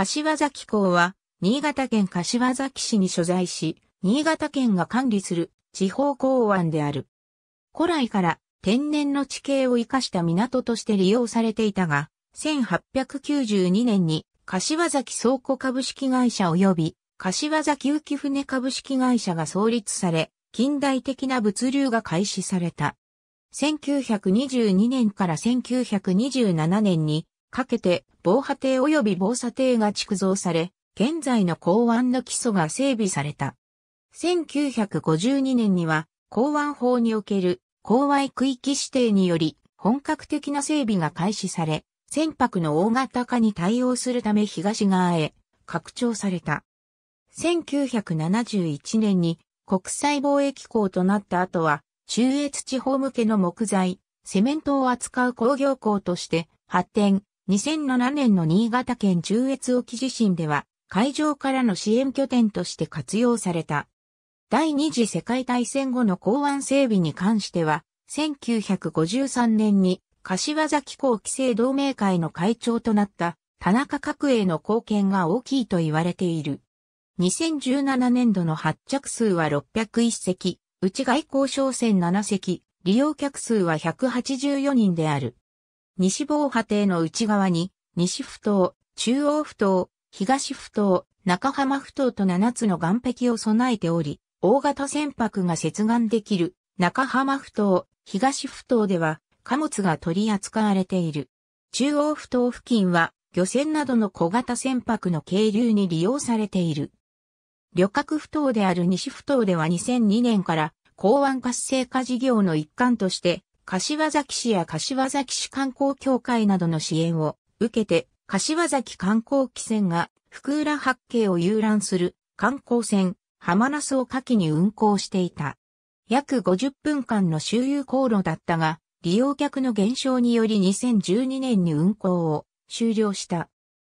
柏崎港は、新潟県柏崎市に所在し、新潟県が管理する地方港湾である。古来から天然の地形を生かした港として利用されていたが、1892年に柏崎倉庫株式会社及び柏崎浮船株式会社が創立され、近代的な物流が開始された。1922年から1927年にかけて防波堤及び防砂堤が築造され、現在の港湾の基礎が整備された。1952年には港湾法における港湾区域指定により本格的な整備が開始され、船舶の大型化に対応するため東側へ拡張された。1971年に国際貿易港となった後は中越地方向けの木材、セメントを扱う工業港として発展、2007年の新潟県中越沖地震では、海上からの支援拠点として活用された。第二次世界大戦後の港湾整備に関しては、1953年に柏崎港規制同盟会の会長となった田中角栄の貢献が大きいと言われている。2017年度の発着数は601隻、内外交商船7隻、利用客数は184人である。西防波堤の内側に、西埠頭、中央埠頭、東埠頭、中浜埠頭と7つの岸壁を備えており、大型船舶が接岸できる中浜埠頭、東埠頭では貨物が取り扱われている。中央埠頭付近は漁船などの小型船舶の係留に利用されている。旅客埠頭である西埠頭では2002年から港湾活性化事業の一環として柏崎市や柏崎市観光協会などの支援を受けて、柏崎観光汽船が福浦八景を遊覧する観光船浜那須を下記に運航していた。約50分間の周遊航路だったが、利用客の減少により2012年に運航を終了した。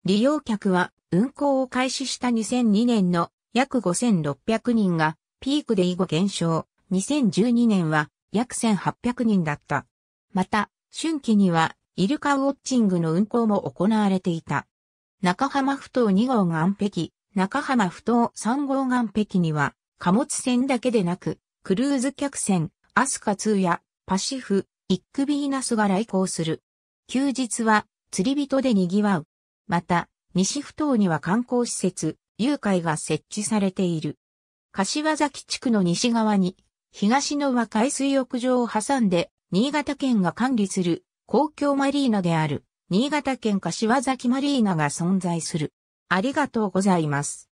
利用客は運航を開始した2002年の約5600人がピークで以後減少。2012年は約1800人だった。また、春季には、イルカウォッチングの運行も行われていた。中浜埠頭2号岸壁、中浜埠頭3号岸壁には、貨物船だけでなく、クルーズ客船、アスカ2や、パシフ、イックビーナスが来航する。休日は、釣り人で賑わう。また、西埠頭には観光施設、遊海が設置されている。柏崎地区の西側に、東の和海水浴場を挟んで、新潟県が管理する公共マリーナである、新潟県柏崎マリーナが存在する。ありがとうございます。